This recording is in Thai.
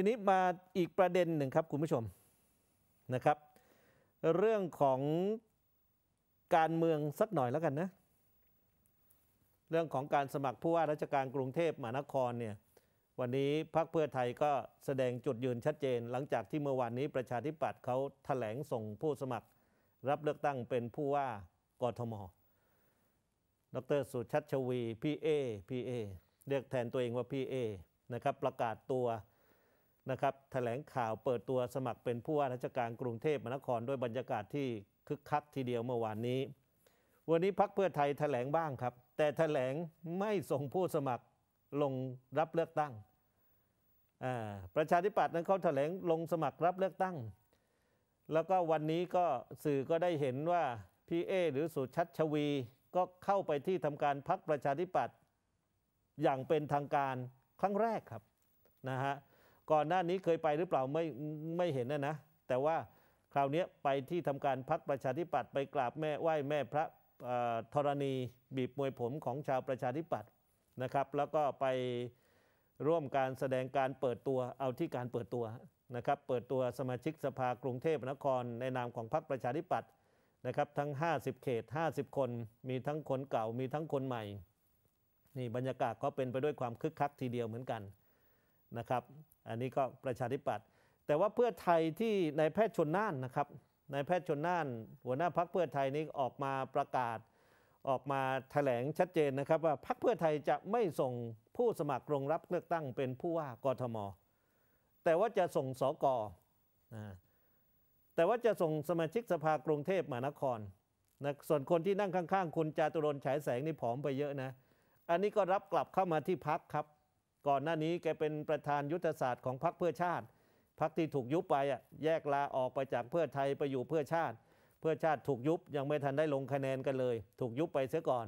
ทีนี้มาอีกประเด็นหนึ่งครับคุณผู้ชมนะครับ เรื่องของการเมืองสักหน่อยแล้วกันนะเรื่องของการสมัครผู้ว่าราชการกรุงเทพมหานครเนี่ยวันนี้พรรคเพื่อไทยก็แสดงจุดยืนชัดเจน หลังจากที่เมื่อวานนี้ประชาธิปัตย์เขาถแถลงส่งผู้สมัคร รับเลือกตั้งเป็นผู้ว่ากทม ดรสุชัชวีพีเอพีเอเรียกแทนตัวเองว่าพีเอนะครับประกาศตัวนะครับถแถลงข่าวเปิดตัวสมัครเป็นผู้ว่าราชการกรุงเทพมหานครด้วยบรรยากาศที่คึกคักทีเดียวเมื่อวานนี้ วันนี้พักเพื่อไทยถแถลงบ้างครับ แต่ถแถลงไม่ส่งผู้สมัครลงรับเลือกตั้งประชาธิปัตย์นั้นเขาถแถลงลงสมัครรับเลือกตั้งแล้วก็วันนี้ก็สื่อก็ได้เห็นว่าพี่เอหรือสุชัชวี ก็เข้าไปที่ทำการพักประชาธิปัตย์อย่างเป็นทางการครั้งแรกครับนะฮะก่อนหน้านี้เคยไปหรือเปล่าไม่ไม่เห็นนะนะ แต่ว่าคราวนี้ไปที่ทำการพักประชาธิปัตย์ไปกราบแม่ไหว้แม่พระธรณีบีบมวยผมของชาวประชาธิปัตย์นะครับ แล้วก็ไปร่วมการแสดงการเปิดตัวเอาที่การเปิดตัวนะครับเปิดตัวสมาชิกสภากรุงเทพนครในนามของพรรคประชาธิปัตย์นะครับทั้ง 50 เขต 50 คนมีทั้งคนเก่ามีทั้งคนใหม่นี่บรรยากาศก็เป็นไปด้วยความคึกคักทีเดียวเหมือนกันนะครับอันนี้ก็ประชาธิปัตย์แต่ว่าเพื่อไทยที่นายแพทย์ชนน่านนะครับนายแพทย์ชนน่าน หัวหน้าพักเพื่อไทยนี้ออกมาประกาศออกมาแถลงชัดเจนนะครับ ว่าพักเพื่อไทยจะไม่ส่งผู้สมัครลงรับเลือกตั้งเป็นผู้ว่ากทม แต่ว่าจะส่งสกแต่ว่าจะส่งสมาชิกสภากรุงเทพมหานครนะส่วนคนที่นั่งข้าง ๆ คุณจาตุรนฉายแสงนี่ผอมไปเยอะนะอันนี้ก็รับกลับเข้ามาที่พักครับก่อนหน้านี้แกเป็นประธานยุทธศาสตร์ของพรรคเพื่อชาติพรรคที่ถูกยุบไปอ่ะแยกลาออกไปจากเพื่อไทยไปอยู่เพื่อชาติ เพื่อชาติถูกยุบยังไม่ทันได้ลงคะแนนกันเลย ถูกยุบไปเสียก่อน